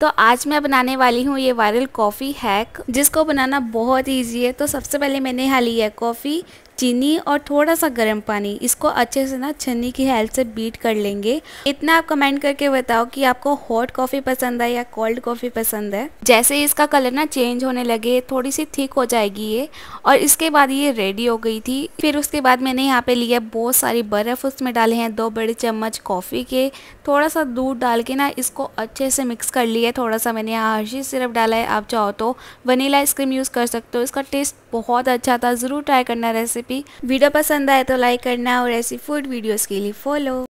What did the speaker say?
तो आज मैं बनाने वाली हूँ ये वायरल कॉफ़ी हैक जिसको बनाना बहुत ईजी है तो सबसे पहले मैंने यहाँ ली है कॉफ़ी चीनी और थोड़ा सा गर्म पानी इसको अच्छे से ना छन्नी की हेल्प से बीट कर लेंगे इतना आप कमेंट करके बताओ कि आपको हॉट कॉफ़ी पसंद है या कोल्ड कॉफ़ी पसंद है जैसे ही इसका कलर ना चेंज होने लगे थोड़ी सी थिक हो जाएगी ये और इसके बाद ये रेडी हो गई थी फिर उसके बाद मैंने यहाँ पे लिया बहुत सारी बर्फ़ उसमें डाले हैं दो बड़े चम्मच कॉफ़ी के थोड़ा सा दूध डाल के ना इसको अच्छे से मिक्स कर लिया थोड़ा सा मैंने यहाँ हर्षी सिरप डाला है आप चाहो तो वनीला आइसक्रीम यूज़ कर सकते हो इसका टेस्ट बहुत अच्छा था ज़रूर ट्राई करना रेसिपी रेसिपी वीडियो पसंद आए तो लाइक करना और ऐसी फूड वीडियोस के लिए फॉलो